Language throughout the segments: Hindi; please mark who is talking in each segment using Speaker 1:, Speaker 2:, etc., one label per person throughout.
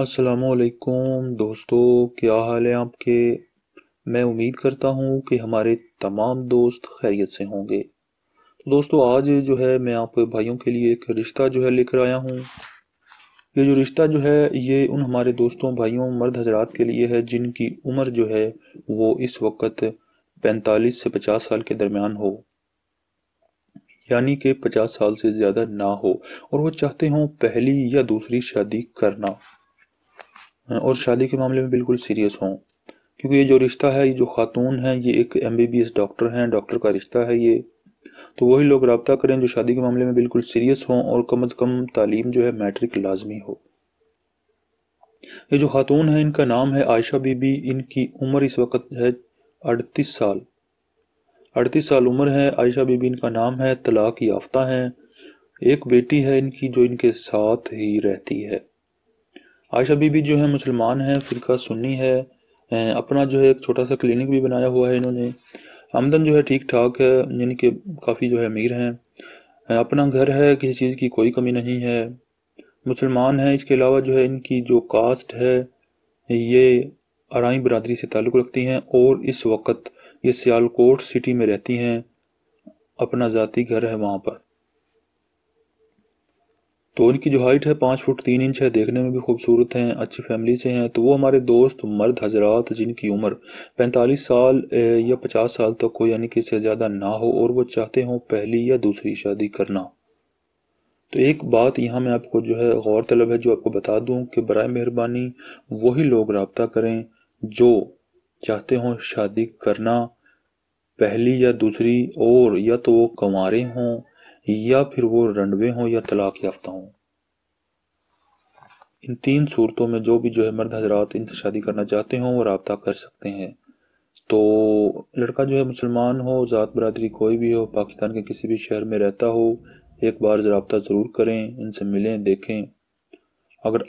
Speaker 1: असलकुम दोस्तों क्या हाल है आपके मैं उम्मीद करता हूँ कि हमारे तमाम दोस्त खैरियत से होंगे तो दोस्तों आज जो है मैं आप भाइयों के लिए एक रिश्ता जो है लेकर आया हूँ ये जो रिश्ता जो है ये उन हमारे दोस्तों भाइयों मर्द हजरात के लिए है जिनकी उम्र जो है वो इस वक्त पैंतालीस से पचास साल के दरमियान हो यानी कि पचास साल से ज़्यादा ना हो और वो चाहते हों पहली या दूसरी शादी करना और शादी के मामले में बिल्कुल सीरियस हों क्योंकि ये जो रिश्ता है ये जो खातून है ये एक एम डॉक्टर हैं डॉक्टर का रिश्ता है ये तो वही लोग रबता करें जो शादी के मामले में बिल्कुल सीरियस हों और कम अज़ कम तालीम जो है मैट्रिक लाजमी हो ये जो खातून है इनका नाम है आयशा बीबी इनकी उम्र इस वक्त है अड़तीस साल अड़तीस साल उम्र है आयशा बीबी इनका नाम है तलाक याफ्ता हैं एक बेटी है इनकी जो इनके साथ ही रहती है आयशा बीबी जो है मुसलमान हैं फ़िरका सुन्नी है अपना जो है एक छोटा सा क्लिनिक भी बनाया हुआ है इन्होंने आमदन जो है ठीक ठाक है यानी कि काफ़ी जो है अमीर हैं अपना घर है किसी चीज़ की कोई कमी नहीं है मुसलमान हैं इसके अलावा जो है इनकी जो कास्ट है ये आरई बरदरी से ताल्लुक़ रखती हैं और इस वक्त ये सियालकोट सिटी में रहती हैं अपना ज़ाती घर है वहाँ पर तो इनकी जो हाइट है पाँच फुट तीन इंच है देखने में भी खूबसूरत हैं अच्छी फैमिली से हैं तो वो हमारे दोस्त मर्द हजरात जिनकी उम्र पैंतालीस साल या पचास साल तक हो यानी कि इससे ज़्यादा ना हो और वो चाहते हों पहली या दूसरी शादी करना तो एक बात यहाँ मैं आपको जो है गौर तलब है जो आपको बता दूँ कि बर मेहरबानी वही लोग रबता करें जो चाहते हों शादी करना पहली या दूसरी और या तो वो कंवारे हों या फिर वो रंडवे हों या तलाक याफ्ता हों इन तीन सूरतों में जो भी जो है मर्द हजरात इनसे शादी करना चाहते हों वो रबता कर सकते हैं तो लड़का जो है मुसलमान हो ज़ात बरदरी कोई भी हो पाकिस्तान के किसी भी शहर में रहता हो एक बार रबता ज़रूर करें इनसे मिलें देखें अगर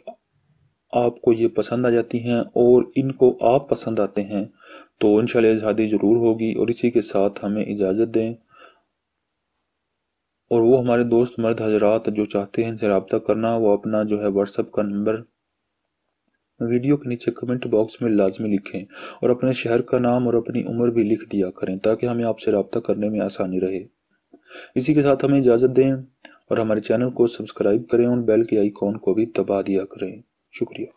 Speaker 1: आपको ये पसंद आ जाती हैं और इनको आप पसंद आते हैं तो इन शादी ज़रूर होगी और इसी के साथ हमें इजाज़त दें और वो हमारे दोस्त मर्द हजरात जो चाहते हैं इनसे रबता करना वो अपना जो है व्हाट्सअप का नंबर वीडियो के नीचे कमेंट बॉक्स में लाजमी लिखें और अपने शहर का नाम और अपनी उम्र भी लिख दिया करें ताकि हमें आपसे रबता करने में आसानी रहे इसी के साथ हमें इजाज़त दें और हमारे चैनल को सब्सक्राइब करें और बेल के आइकॉन को भी दबा दिया करें शुक्रिया